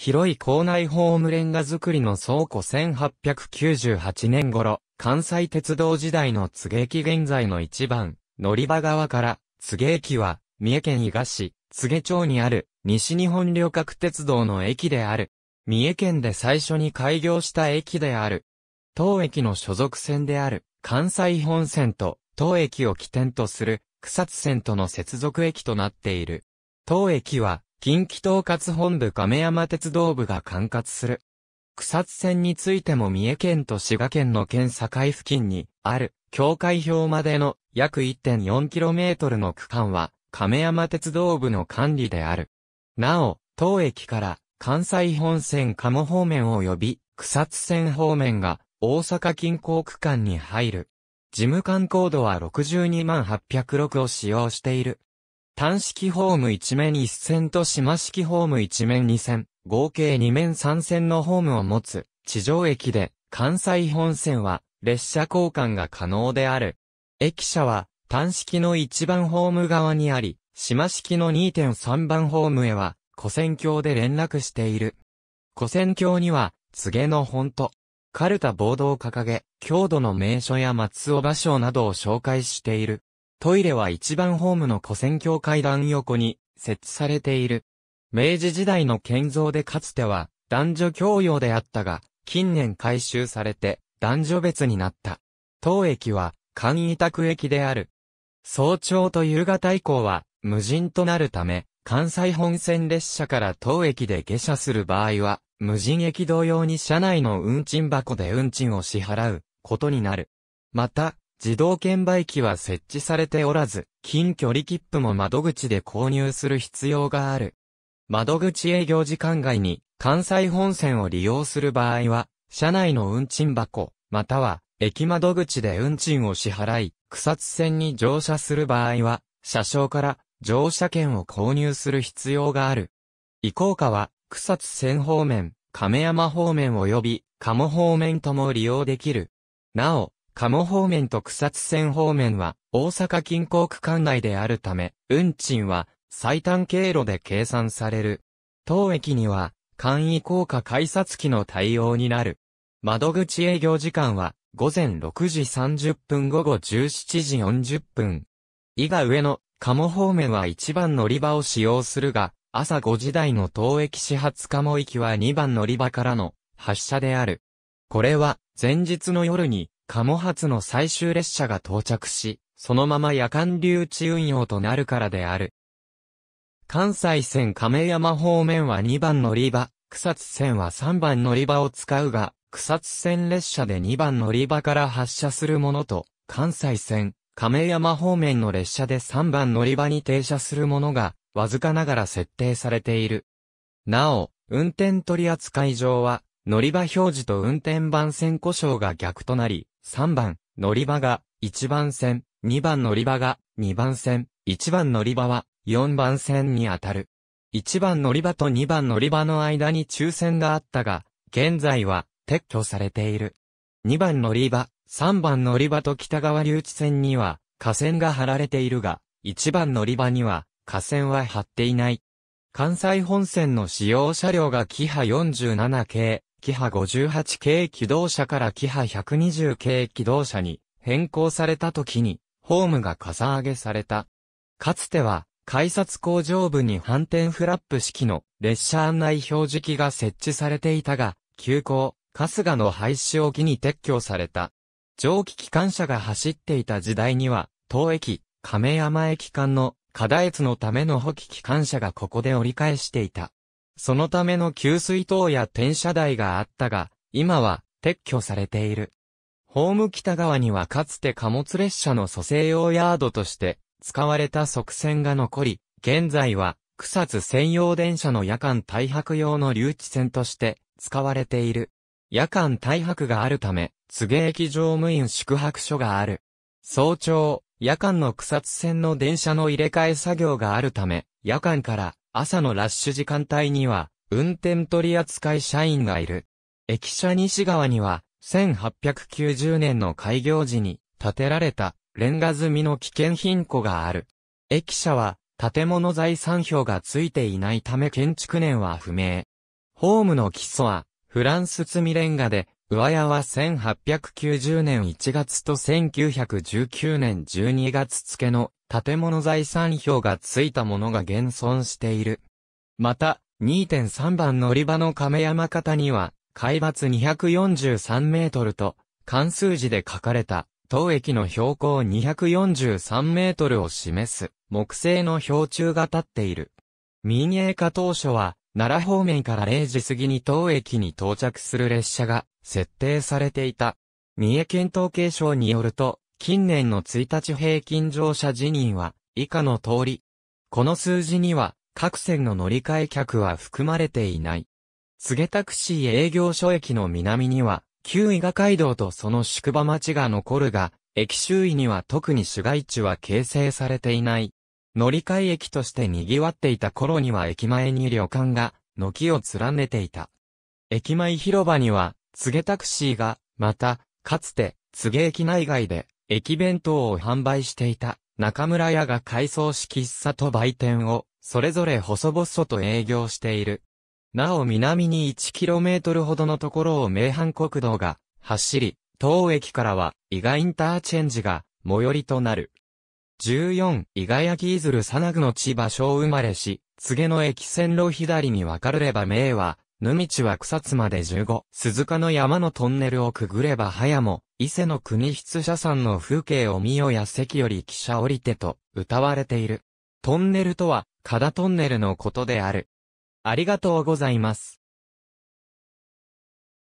広い校内ホームレンガ作りの倉庫1898年頃、関西鉄道時代の津芸駅現在の一番、乗り場側から、津芸駅は、三重県伊賀市、津芸町にある、西日本旅客鉄道の駅である。三重県で最初に開業した駅である。当駅の所属線である、関西本線と、当駅を起点とする、草津線との接続駅となっている。当駅は、近畿統括本部亀山鉄道部が管轄する。草津線についても三重県と滋賀県の県境付近にある境界表までの約 1.4km の区間は亀山鉄道部の管理である。なお、当駅から関西本線鴨方面及び草津線方面が大阪近郊区間に入る。事務官コードは62万806を使用している。単式ホーム1面1線と島式ホーム1面2線、合計2面3線のホームを持つ、地上駅で、関西本線は、列車交換が可能である。駅舎は、単式の1番ホーム側にあり、島式の2.3番ホームへは、古線橋で連絡している。古線橋には、告げの本と、カルタボードを掲げ、郷土の名所や松尾芭蕉などを紹介している。トイレは一番ホームの古戦橋階段横に設置されている。明治時代の建造でかつては男女共用であったが、近年改修されて男女別になった。当駅は簡易宅駅である。早朝と夕方以降は無人となるため、関西本線列車から当駅で下車する場合は、無人駅同様に車内の運賃箱で運賃を支払うことになる。また、自動券売機は設置されておらず、近距離切符も窓口で購入する必要がある。窓口営業時間外に関西本線を利用する場合は、車内の運賃箱、または駅窓口で運賃を支払い、草津線に乗車する場合は、車掌から乗車券を購入する必要がある。移行下は、草津線方面、亀山方面及び、鴨方面とも利用できる。なお、鴨方面と草津線方面は、大阪近郊区間内であるため、運賃は、最短経路で計算される。当駅には、簡易効果改札機の対応になる。窓口営業時間は、午前6時30分午後17時40分。伊賀上の、鴨方面は1番乗り場を使用するが、朝5時台の当駅始発鴨行きは2番乗り場からの発車である。これは前日の夜に鴨発の最終列車が到着し、そのまま夜間留置運用となるからである。関西線亀山方面は2番乗り場、草津線は3番乗り場を使うが、草津線列車で2番乗り場から発車するものと、関西線、亀山方面の列車で3番乗り場に停車するものが、わずかながら設定されている。なお、運転取扱い上は、乗り場表示と運転番線故障が逆となり、3番、乗り場が1番線、2番乗り場が2番線、1番乗り場は4番線にあたる。1番乗り場と2番乗り場の間に抽選があったが、現在は撤去されている。2番乗り場、3番乗り場と北側留置線には、架線が張られているが、1番乗り場には、架線は張っていない。関西本線の使用車両がキハ47系、キハ58系機動車からキハ120系機動車に変更された時に、ホームがかさ上げされた。かつては、改札工場部に反転フラップ式の列車案内表示器が設置されていたが、急行、春日の廃止を機に撤去された。蒸気機関車が走っていた時代には、当駅、亀山駅間の、課題津のための補機機関車がここで折り返していた。そのための給水塔や転車台があったが、今は撤去されている。ホーム北側にはかつて貨物列車の蘇生用ヤードとして使われた側線が残り、現在は草津専用電車の夜間大白用の留置線として使われている。夜間大白があるため、津芸駅乗務員宿泊所がある。早朝、夜間の草津線の電車の入れ替え作業があるため、夜間から朝のラッシュ時間帯には、運転取扱社員がいる。駅舎西側には、1890年の開業時に建てられたレンガ積みの危険品庫がある。駅舎は建物財産票がついていないため建築年は不明。ホームの基礎はフランス積みレンガで、上屋は1890年1月と1919年12月付の建物財産票がついたものが現存している。また、2.3番乗り場の亀山方には、海抜243メートルと、関数字で書かれた、当駅の標高243メートルを示す、木製の標柱が立っている。民営化当初は、奈良方面から0時過ぎに当駅に到着する列車が設定されていた。三重県統計省によると、近年の1日平均乗車辞任は以下の通り。この数字には各線の乗り換え客は含まれていない。げタクシー営業所駅の南には、旧伊賀街道とその宿場町が残るが、駅周囲には特に市街地は形成されていない。乗り換え駅として賑わっていた頃には駅前に旅館が、軒を連ねていた。駅前広場には、げタクシーが、また、かつて、げ駅内外で、駅弁当を販売していた中村屋が改装し喫茶と売店をそれぞれ細々と営業している。なお南に 1km ほどのところを名阪国道が走り、当駅からは伊賀インターチェンジが最寄りとなる。14、伊賀焼いずるさなぐの地場所生まれし、告げの駅線路左に分かれば名は、ぬみちは草津まで15、鈴鹿の山のトンネルをくぐれば早も、伊勢の国筆者さんの風景を見よや席より汽車降りてと、歌われている。トンネルとは、カダトンネルのことである。ありがとうございます。